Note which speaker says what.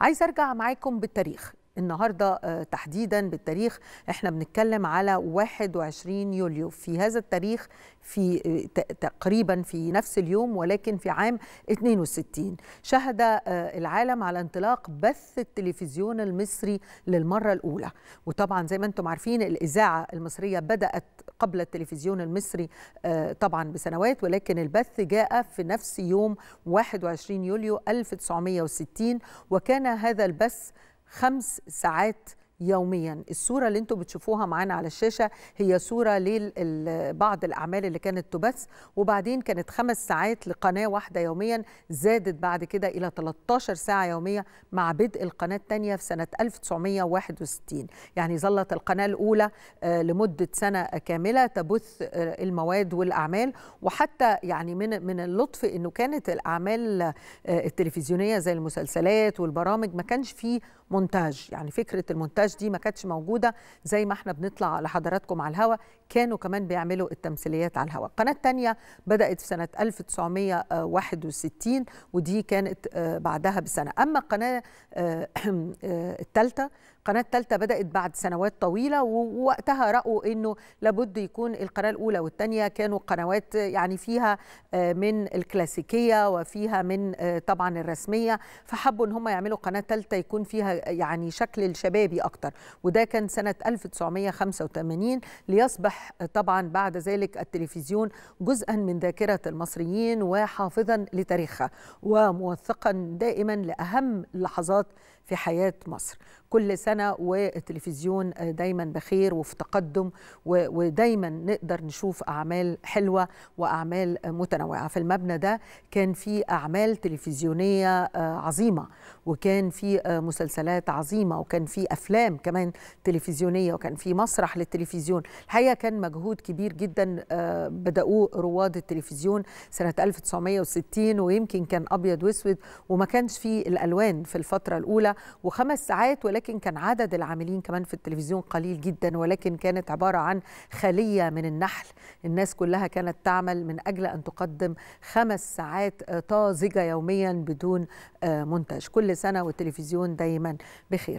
Speaker 1: عايز ارجع معاكم بالتاريخ النهارده آه، تحديدا بالتاريخ احنا بنتكلم على 21 يوليو في هذا التاريخ في آه، تقريبا في نفس اليوم ولكن في عام 62 شهد آه، العالم على انطلاق بث التلفزيون المصري للمره الاولى وطبعا زي ما انتم عارفين الاذاعه المصريه بدات قبل التلفزيون المصري طبعا بسنوات ولكن البث جاء في نفس يوم 21 يوليو 1960 وكان هذا البث خمس ساعات يوميا الصورة اللي انتم بتشوفوها معانا على الشاشة هي صورة لبعض الأعمال اللي كانت تبث وبعدين كانت خمس ساعات لقناة واحدة يوميا زادت بعد كده إلى 13 ساعة يومية مع بدء القناة الثانية في سنة 1961 يعني ظلت القناة الأولى آه، لمدة سنة كاملة تبث آه، المواد والأعمال وحتى يعني من من اللطف إنه كانت الأعمال آه، التلفزيونية زي المسلسلات والبرامج ما كانش فيه مونتاج يعني فكرة المونتاج الحشاش دي ما كانتش موجوده زي ما احنا بنطلع لحضراتكم على الهوا كانوا كمان بيعملوا التمثيليات على الهوا القناه الثانيه بدات في سنه 1961 ودي كانت آه، بعدها بسنه اما القناه الثالثه القناة الثالثة بدأت بعد سنوات طويلة ووقتها رأوا أنه لابد يكون القناة الأولى والثانية كانوا قنوات يعني فيها آه، من الكلاسيكية وفيها من آه، طبعا الرسمية فحبوا أن هم يعملوا قناة ثالثة يكون فيها يعني شكل الشبابي أكتر أكتر وده كان سنة 1985 ليصبح طبعا بعد ذلك التلفزيون جزءا من ذاكرة المصريين وحافظا لتاريخها وموثقا دائما لأهم لحظات في حياة مصر كل سنة والتلفزيون دايما بخير وفي تقدم ودايما نقدر نشوف أعمال حلوة وأعمال متنوعة في المبنى ده كان في أعمال تلفزيونية آه، عظيمة وكان في آه، مسلسلات عظيمة وكان في أفلام افلام كمان تلفزيونيه وكان في مسرح للتلفزيون الحقيقه كان مجهود كبير جدا آه، بداوه رواد التلفزيون سنه 1960 ويمكن كان ابيض واسود وما كانش في الالوان في الفتره الاولى وخمس ساعات ولكن كان عدد العاملين كمان في التلفزيون قليل جدا ولكن كانت عباره عن خليه من النحل الناس كلها كانت تعمل من اجل ان تقدم خمس ساعات آه، طازجه يوميا بدون آه، منتج كل سنه والتلفزيون دايما بخير